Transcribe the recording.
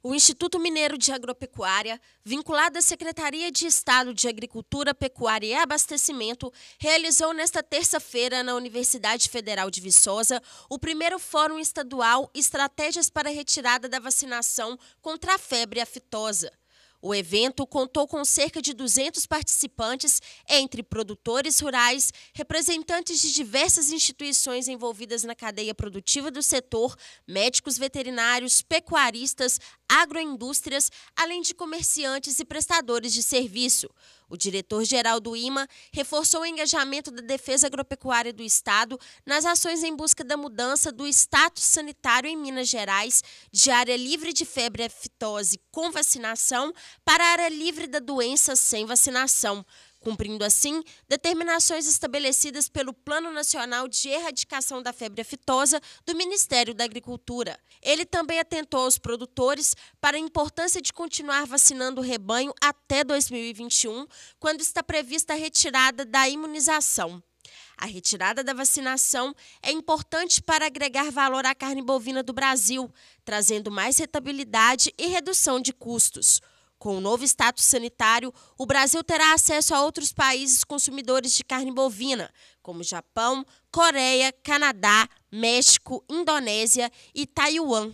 O Instituto Mineiro de Agropecuária, vinculado à Secretaria de Estado de Agricultura, Pecuária e Abastecimento, realizou nesta terça-feira na Universidade Federal de Viçosa o primeiro Fórum Estadual Estratégias para a Retirada da Vacinação contra a Febre Aftosa. O evento contou com cerca de 200 participantes, entre produtores rurais, representantes de diversas instituições envolvidas na cadeia produtiva do setor, médicos veterinários, pecuaristas, agroindústrias, além de comerciantes e prestadores de serviço. O diretor-geral do IMA reforçou o engajamento da defesa agropecuária do Estado nas ações em busca da mudança do status sanitário em Minas Gerais, de área livre de febre aftosa com vacinação para área livre da doença sem vacinação cumprindo assim determinações estabelecidas pelo Plano Nacional de Erradicação da Febre Aftosa do Ministério da Agricultura. Ele também atentou aos produtores para a importância de continuar vacinando o rebanho até 2021, quando está prevista a retirada da imunização. A retirada da vacinação é importante para agregar valor à carne bovina do Brasil, trazendo mais rentabilidade e redução de custos. Com o novo status sanitário, o Brasil terá acesso a outros países consumidores de carne bovina, como Japão, Coreia, Canadá, México, Indonésia e Taiwan.